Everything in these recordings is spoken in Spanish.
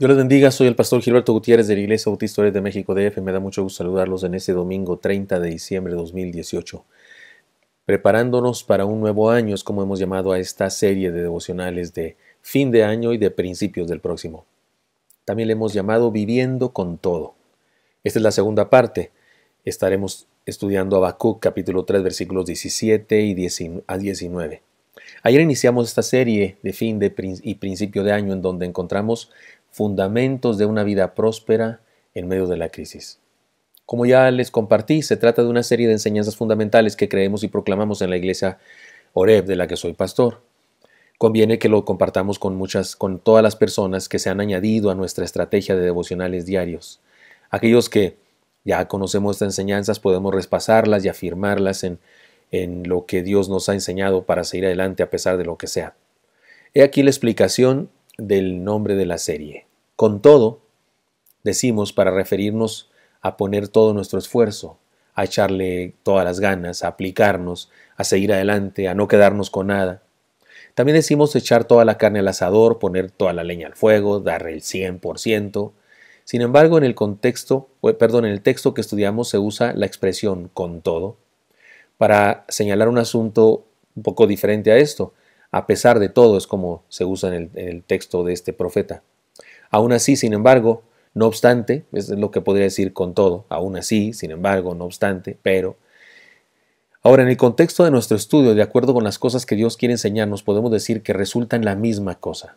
Yo les bendiga, soy el pastor Gilberto Gutiérrez de la Iglesia Bautista de México DF. Me da mucho gusto saludarlos en este domingo 30 de diciembre de 2018. Preparándonos para un nuevo año es como hemos llamado a esta serie de devocionales de fin de año y de principios del próximo. También le hemos llamado Viviendo con todo. Esta es la segunda parte. Estaremos estudiando Habacuc capítulo 3 versículos 17 y 19. Ayer iniciamos esta serie de fin de y principio de año en donde encontramos fundamentos de una vida próspera en medio de la crisis. Como ya les compartí, se trata de una serie de enseñanzas fundamentales que creemos y proclamamos en la iglesia Oreb, de la que soy pastor. Conviene que lo compartamos con muchas, con todas las personas que se han añadido a nuestra estrategia de devocionales diarios. Aquellos que ya conocemos estas enseñanzas, podemos repasarlas y afirmarlas en, en lo que Dios nos ha enseñado para seguir adelante a pesar de lo que sea. He aquí la explicación del nombre de la serie. Con todo, decimos para referirnos a poner todo nuestro esfuerzo, a echarle todas las ganas, a aplicarnos, a seguir adelante, a no quedarnos con nada. También decimos echar toda la carne al asador, poner toda la leña al fuego, darle el 100%. Sin embargo, en el contexto, eh, perdón, en el texto que estudiamos se usa la expresión con todo para señalar un asunto un poco diferente a esto. A pesar de todo es como se usa en el, texto de este profeta. Aún así, sin embargo, no obstante, es lo que podría decir con todo, aún así, sin embargo, no obstante, pero. Ahora, en el contexto de nuestro estudio, de acuerdo con las cosas que Dios quiere enseñarnos, podemos decir que resultan la misma cosa.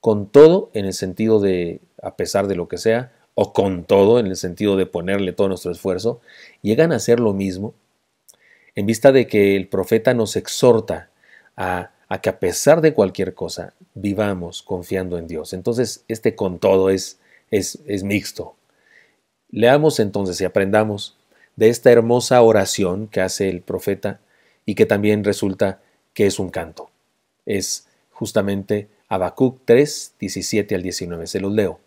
Con todo, en el sentido de a pesar de lo que sea, o con todo, en el sentido de ponerle todo nuestro esfuerzo, llegan a ser lo mismo, en vista de que el profeta nos exhorta a a que a pesar de cualquier cosa vivamos confiando en Dios. Entonces, este con todo es, es, mixto. Leamos entonces y aprendamos de esta hermosa oración que hace el profeta y que también resulta que es un canto. Es justamente Habacuc 3, 17 al 19. Se los leo.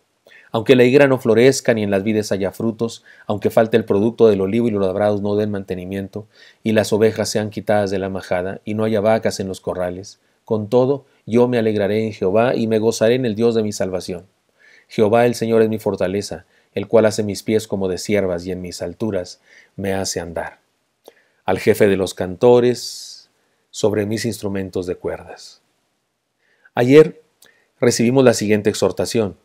Aunque la higuera no florezca, ni en las vides haya frutos, aunque falte el producto del olivo y los labrados no den mantenimiento, y las ovejas sean quitadas de la majada, y no haya vacas en los corrales, con todo yo me alegraré en Jehová y me gozaré en el Dios de mi salvación. Jehová el Señor es mi fortaleza, el cual hace mis pies como de siervas y en mis alturas me hace andar. Al jefe de los cantores, sobre mis instrumentos de cuerdas. Ayer recibimos la siguiente exhortación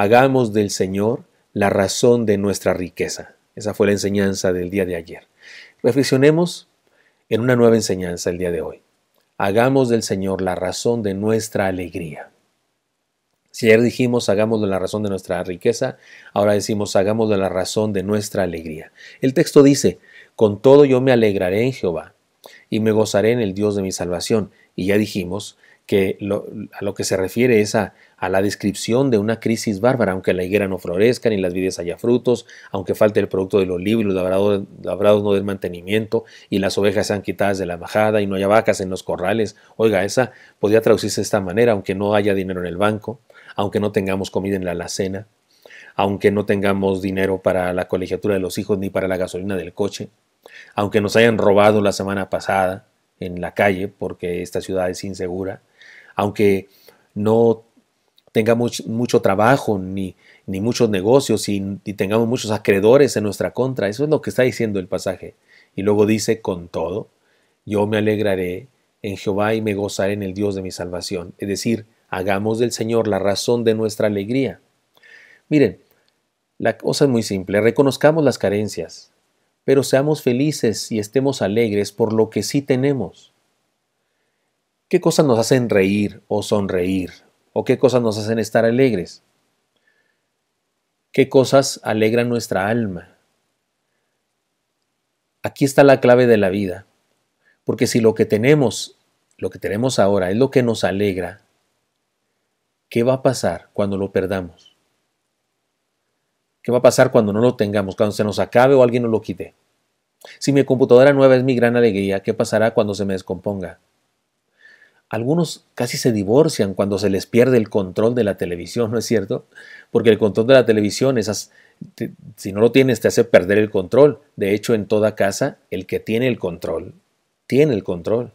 Hagamos del Señor la razón de nuestra riqueza. Esa fue la enseñanza del día de ayer. Reflexionemos en una nueva enseñanza el día de hoy. Hagamos del Señor la razón de nuestra alegría. Si ayer dijimos hagamos de la razón de nuestra riqueza, ahora decimos hagamos de la razón de nuestra alegría. El texto dice, con todo yo me alegraré en Jehová y me gozaré en el Dios de mi salvación. Y ya dijimos que lo, a lo que se refiere es a, la descripción de una crisis bárbara, aunque la higuera no florezca, ni las vides haya frutos, aunque falte el producto del olivo y los labrados, labrados no den mantenimiento, y las ovejas sean quitadas de la majada, y no haya vacas en los corrales. Oiga, esa podría traducirse de esta manera, aunque no haya dinero en el banco, aunque no tengamos comida en la alacena, aunque no tengamos dinero para la colegiatura de los hijos ni para la gasolina del coche, aunque nos hayan robado la semana pasada en la calle porque esta ciudad es insegura, aunque no tengamos mucho trabajo ni, muchos negocios y, tengamos muchos acreedores en nuestra contra. Eso es lo que está diciendo el pasaje. Y luego dice, con todo, yo me alegraré en Jehová y me gozaré en el Dios de mi salvación. Es decir, hagamos del Señor la razón de nuestra alegría. Miren, la cosa es muy simple, reconozcamos las carencias, pero seamos felices y estemos alegres por lo que sí tenemos. ¿Qué cosas nos hacen reír o sonreír? ¿O qué cosas nos hacen estar alegres? ¿Qué cosas alegran nuestra alma? Aquí está la clave de la vida, porque si lo que tenemos, lo que tenemos ahora es lo que nos alegra, ¿qué va a pasar cuando lo perdamos? ¿Qué va a pasar cuando no lo tengamos, cuando se nos acabe o alguien nos lo quite? Si mi computadora nueva es mi gran alegría, ¿qué pasará cuando se me descomponga? Algunos casi se divorcian cuando se les pierde el control de la televisión, ¿no es cierto? Porque el control de la televisión, esas, si no lo tienes, te hace perder el control. De hecho, en toda casa, el que tiene el control, tiene el control,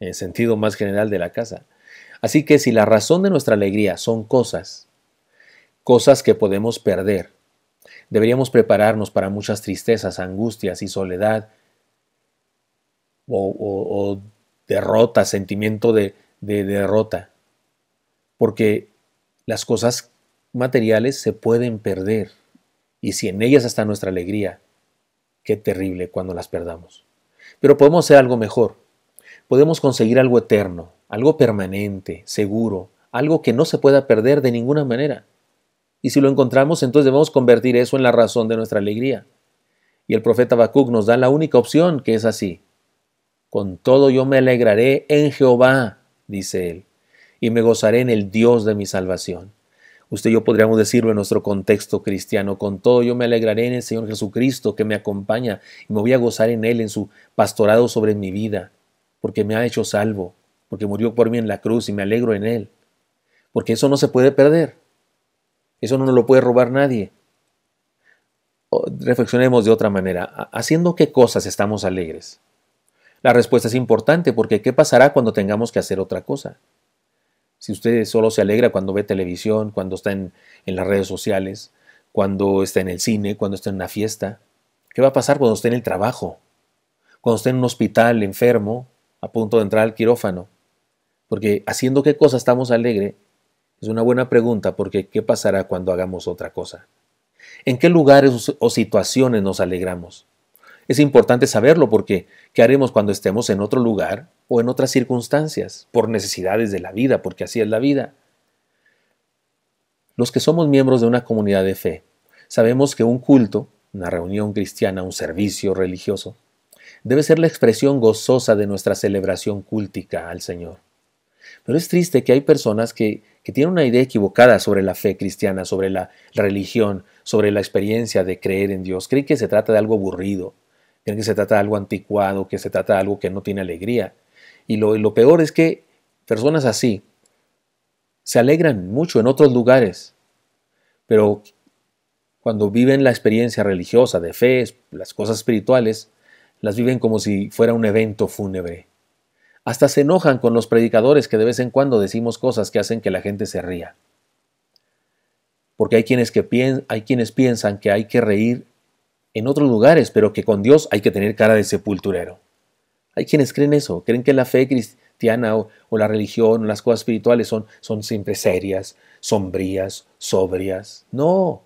en el sentido más general de la casa. Así que si la razón de nuestra alegría son cosas, cosas que podemos perder, deberíamos prepararnos para muchas tristezas, angustias y soledad o, o, o derrota, sentimiento de, derrota. Porque las cosas materiales se pueden perder. Y si en ellas está nuestra alegría, qué terrible cuando las perdamos. Pero podemos hacer algo mejor. Podemos conseguir algo eterno, algo permanente, seguro, algo que no se pueda perder de ninguna manera. Y si lo encontramos, entonces debemos convertir eso en la razón de nuestra alegría. Y el profeta Habacuc nos da la única opción que es así, con todo yo me alegraré en Jehová, dice él, y me gozaré en el Dios de mi salvación. Usted y yo podríamos decirlo en nuestro contexto cristiano. Con todo yo me alegraré en el Señor Jesucristo que me acompaña y me voy a gozar en Él, en su pastorado sobre mi vida, porque me ha hecho salvo, porque murió por mí en la cruz y me alegro en Él. Porque eso no se puede perder. Eso no nos lo puede robar nadie. Oh, reflexionemos de otra manera. ¿Haciendo qué cosas estamos alegres? La respuesta es importante porque ¿qué pasará cuando tengamos que hacer otra cosa? Si usted solo se alegra cuando ve televisión, cuando está en, las redes sociales, cuando está en el cine, cuando está en una fiesta, ¿qué va a pasar cuando esté en el trabajo? Cuando esté en un hospital enfermo, a punto de entrar al quirófano. Porque haciendo qué cosa estamos alegres, es una buena pregunta porque ¿qué pasará cuando hagamos otra cosa? ¿En qué lugares o situaciones nos alegramos? Es importante saberlo porque ¿qué haremos cuando estemos en otro lugar o en otras circunstancias? Por necesidades de la vida, porque así es la vida. Los que somos miembros de una comunidad de fe, sabemos que un culto, una reunión cristiana, un servicio religioso, debe ser la expresión gozosa de nuestra celebración cúltica al Señor. Pero es triste que hay personas que, tienen una idea equivocada sobre la fe cristiana, sobre la religión, sobre la experiencia de creer en Dios. Creen que se trata de algo aburrido, que se trata de algo anticuado, que se trata de algo que no tiene alegría. Y lo, peor es que personas así se alegran mucho en otros lugares, pero cuando viven la experiencia religiosa, de fe, las cosas espirituales, las viven como si fuera un evento fúnebre. Hasta se enojan con los predicadores que de vez en cuando decimos cosas que hacen que la gente se ría. Porque hay quienes, que hay quienes piensan que hay que reír en otros lugares, pero que con Dios hay que tener cara de sepulturero. Hay quienes creen eso, creen que la fe cristiana o, la religión o las cosas espirituales son, siempre serias, sombrías, sobrias. No.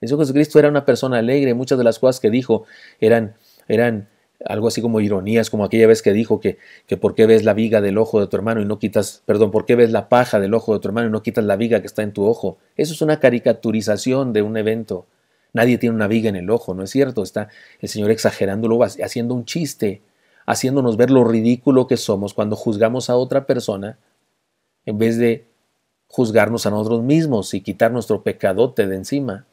El Jesucristo era una persona alegre. Muchas de las cosas que dijo eran, eran algo así como ironías, como aquella vez que dijo que, que por qué ves la viga del ojo de tu hermano y no quitas, perdón, por qué ves la paja del ojo de tu hermano y no quitas la viga que está en tu ojo. Eso es una caricaturización de un evento. Nadie tiene una viga en el ojo, ¿no es cierto? Está el Señor exagerándolo, haciendo un chiste, haciéndonos ver lo ridículo que somos cuando juzgamos a otra persona en vez de juzgarnos a nosotros mismos y quitar nuestro pecadote de encima.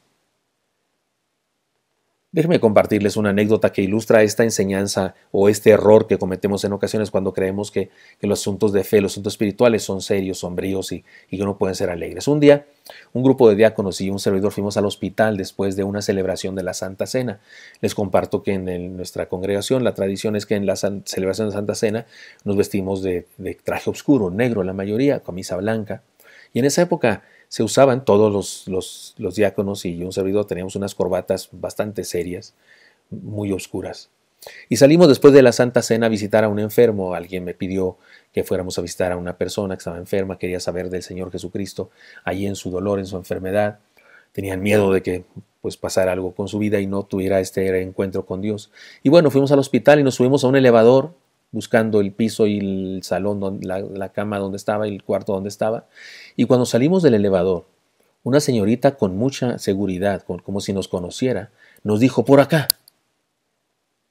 Déjenme compartirles una anécdota que ilustra esta enseñanza o este error que cometemos en ocasiones cuando creemos que, los asuntos de fe, los asuntos espirituales son serios, sombríos y, que no pueden ser alegres. Un día, un grupo de diáconos y un servidor fuimos al hospital después de una celebración de la Santa Cena. Les comparto que en nuestra congregación la tradición es que en la celebración de Santa Cena nos vestimos de, de traje oscuro, negro la mayoría, camisa blanca. Y en esa época se usaban, todos los, diáconos y un servidor teníamos unas corbatas bastante serias, muy oscuras. Y salimos después de la Santa Cena a visitar a un enfermo. Alguien me pidió que fuéramos a visitar a una persona que estaba enferma, quería saber del Señor Jesucristo, allí en su dolor, en su enfermedad. Tenían miedo de que pues pasara algo con su vida y no tuviera este encuentro con Dios. Y bueno, fuimos al hospital y nos subimos a un elevador buscando el piso y el salón, la, cama donde estaba y el cuarto donde estaba. Y cuando salimos del elevador, una señorita con mucha seguridad, como si nos conociera, nos dijo, por acá.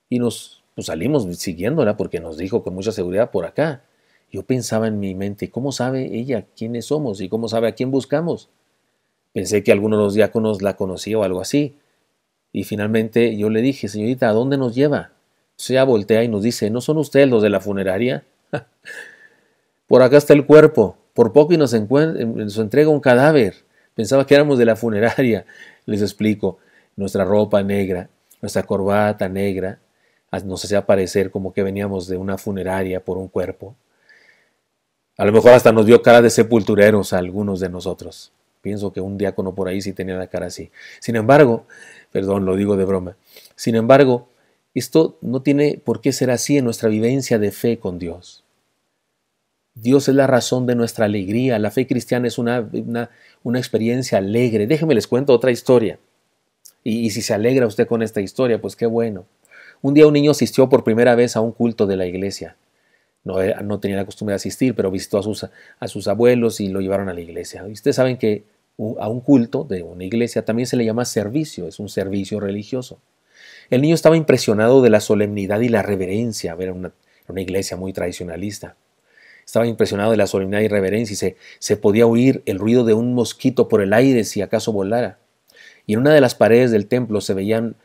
Y nos pues, salimos siguiéndola porque nos dijo con mucha seguridad, por acá. Yo pensaba en mi mente, ¿cómo sabe ella quiénes somos y cómo sabe a quién buscamos? Pensé que alguno de los diáconos la conocía o algo así. Y finalmente yo le dije, señorita, ¿a dónde nos lleva? se voltea y nos dice, ¿no son ustedes los de la funeraria? por acá está el cuerpo, por poco y nos, eh, nos entrega un cadáver. Pensaba que éramos de la funeraria, les explico. Nuestra ropa negra, nuestra corbata negra, nos hacía parecer como que veníamos de una funeraria por un cuerpo. A lo mejor hasta nos dio cara de sepultureros a algunos de nosotros. Pienso que un diácono por ahí sí tenía la cara así. Sin embargo, perdón, lo digo de broma. Sin embargo, esto no tiene por qué ser así en nuestra vivencia de fe con Dios. Dios es la razón de nuestra alegría. La fe cristiana es una, experiencia alegre. Déjenme les cuento otra historia. Y, si se alegra usted con esta historia, pues qué bueno. Un día un niño asistió por primera vez a un culto de la iglesia. No, tenía la costumbre de asistir, pero visitó a sus, a sus abuelos y lo llevaron a la iglesia. Y ustedes saben que a un culto de una iglesia también se le llama servicio, es un servicio religioso. El niño estaba impresionado de la solemnidad y la reverencia. Era una, iglesia muy tradicionalista. Estaba impresionado de la solemnidad y reverencia y se, se podía oír el ruido de un mosquito por el aire si acaso volara. Y en una de las paredes del templo se veían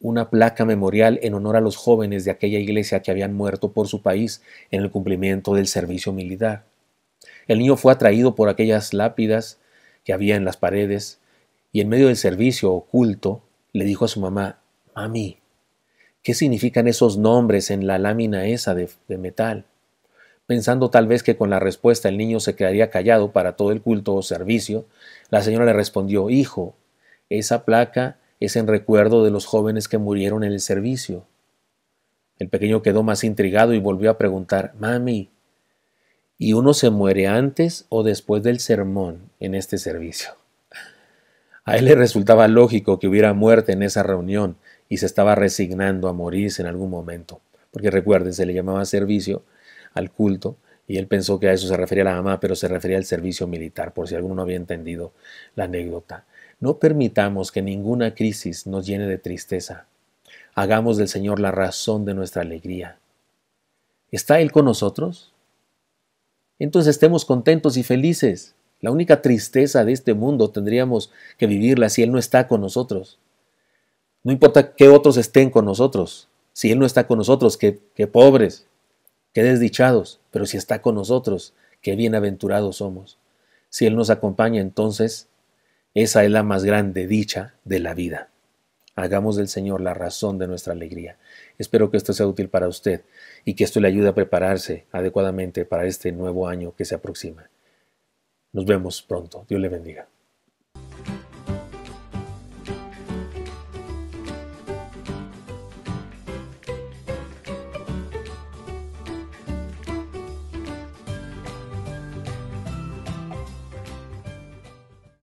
una placa memorial en honor a los jóvenes de aquella iglesia que habían muerto por su país en el cumplimiento del servicio militar. El niño fue atraído por aquellas lápidas que había en las paredes y en medio del servicio oculto le dijo a su mamá, «Mami, ¿Qué significan esos nombres en la lámina esa de metal? Pensando tal vez que con la respuesta el niño se quedaría callado para todo el culto o servicio, la señora le respondió, Hijo, esa placa es en recuerdo de los jóvenes que murieron en el servicio. El pequeño quedó más intrigado y volvió a preguntar, Mami, ¿y uno se muere antes o después del sermón en este servicio? A él le resultaba lógico que hubiera muerte en esa reunión, y se estaba resignando a morirse en algún momento. Porque recuerden, se le llamaba servicio al culto y él pensó que a eso se refería la mamá, pero se refería al servicio militar, por si alguno no había entendido la anécdota. No permitamos que ninguna crisis nos llene de tristeza. Hagamos del Señor la razón de nuestra alegría. ¿Está Él con nosotros? Entonces estemos contentos y felices. La única tristeza de este mundo tendríamos que vivirla si Él no está con nosotros. No importa que otros estén con nosotros. Si Él no está con nosotros, qué, pobres, qué desdichados. Pero si está con nosotros, qué bienaventurados somos. Si Él nos acompaña, entonces esa es la más grande dicha de la vida. Hagamos del Señor la razón de nuestra alegría. Espero que esto sea útil para usted y que esto le ayude a prepararse adecuadamente para este nuevo año que se aproxima. Nos vemos pronto. Dios le bendiga.